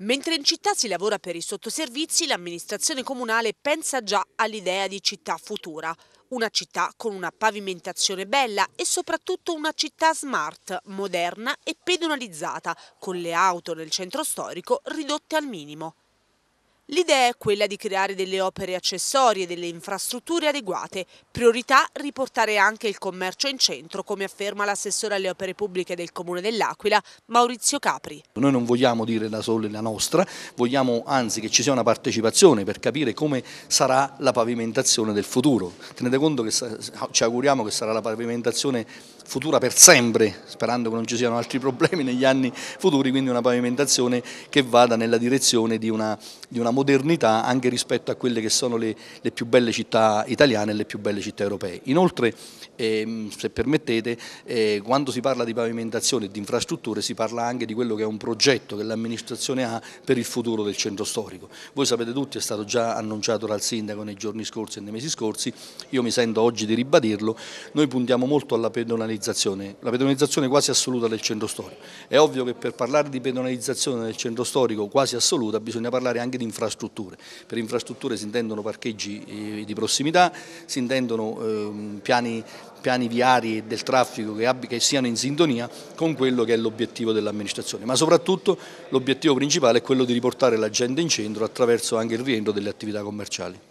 Mentre in città si lavora per i sottoservizi, l'amministrazione comunale pensa già all'idea di città futura. Una città con una pavimentazione bella e soprattutto una città smart, moderna e pedonalizzata, con le auto nel centro storico ridotte al minimo. L'idea è quella di creare delle opere accessorie, delle infrastrutture adeguate. Priorità riportare anche il commercio in centro, come afferma l'assessore alle opere pubbliche del Comune dell'Aquila, Maurizio Capri. Noi non vogliamo dire la sola e la nostra, vogliamo anzi che ci sia una partecipazione per capire come sarà la pavimentazione del futuro. Tenete conto che ci auguriamo che sarà la pavimentazione futura per sempre, sperando che non ci siano altri problemi negli anni futuri, quindi una pavimentazione che vada nella direzione di una, di una modernità anche rispetto a quelle che sono le, le, più belle città italiane e le più belle città europee. Inoltre, ehm, se permettete, eh, quando si parla di pavimentazione e di infrastrutture si parla anche di quello che è un progetto che l'amministrazione ha per il futuro del centro storico. Voi sapete tutti, è stato già annunciato dal sindaco nei giorni scorsi e nei mesi scorsi, io mi sento oggi di ribadirlo, noi puntiamo molto alla pedonalità pedonalizzazione, la pedonalizzazione quasi assoluta del centro storico. È ovvio che per parlare di pedonalizzazione del centro storico quasi assoluta bisogna parlare anche di infrastrutture. Per infrastrutture si intendono parcheggi eh, di prossimità, si intendono ehm, piani, piani viari e del traffico che, abbi, che siano in sintonia con quello che è l'obiettivo dell'amministrazione, ma soprattutto l'obiettivo principale è quello di riportare la gente in centro attraverso anche il rientro delle attività commerciali.